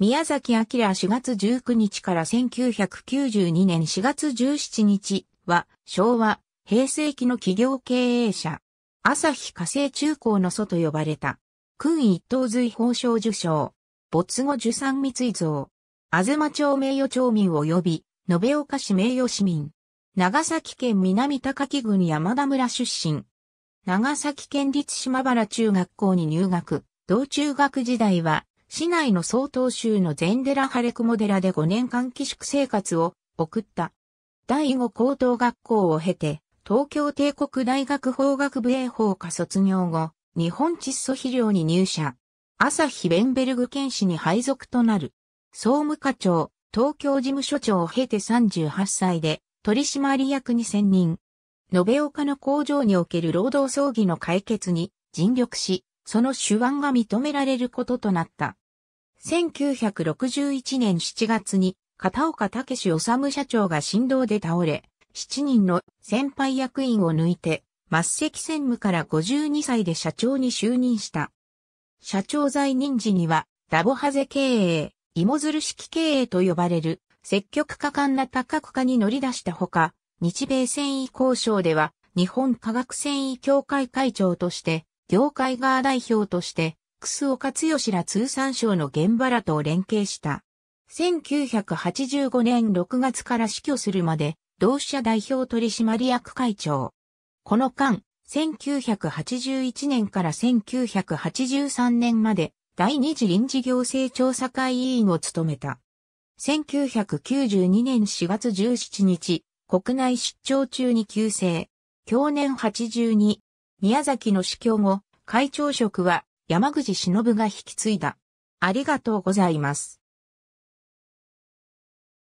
宮崎明4月19日から1992年4月17日は昭和、平成期の企業経営者。朝日火星中高の祖と呼ばれた。君一等随法賞受賞。没後受産密井像。あずま町名誉町民及び、延岡市名誉市民。長崎県南高木郡山田村出身。長崎県立島原中学校に入学。同中学時代は、市内の総統州のゼンデラ・ハレクモデラで5年間寄宿生活を送った。第5高等学校を経て、東京帝国大学法学部英法科卒業後、日本窒素肥料に入社。朝日ベンベルグ県市に配属となる。総務課長、東京事務所長を経て38歳で、取締役に選任。延岡の工場における労働争議の解決に尽力し、その手腕が認められることとなった。1961年7月に片岡武史治社長が振動で倒れ、7人の先輩役員を抜いて、末席専務から52歳で社長に就任した。社長在任時には、ラボハゼ経営、芋づる式経営と呼ばれる、積極果敢な多角化に乗り出したほか、日米繊維交渉では、日本科学繊維協会会長として、業界側代表として、ス岡剛ら通産省の現場らと連携した。1985年6月から死去するまで、同志社代表取締役会長。この間、1981年から1983年まで、第二次臨時行政調査会委員を務めた。1992年4月17日、国内出張中に急逝。去年82、宮崎の死去後、会長職は山口忍が引き継いだ。ありがとうございます。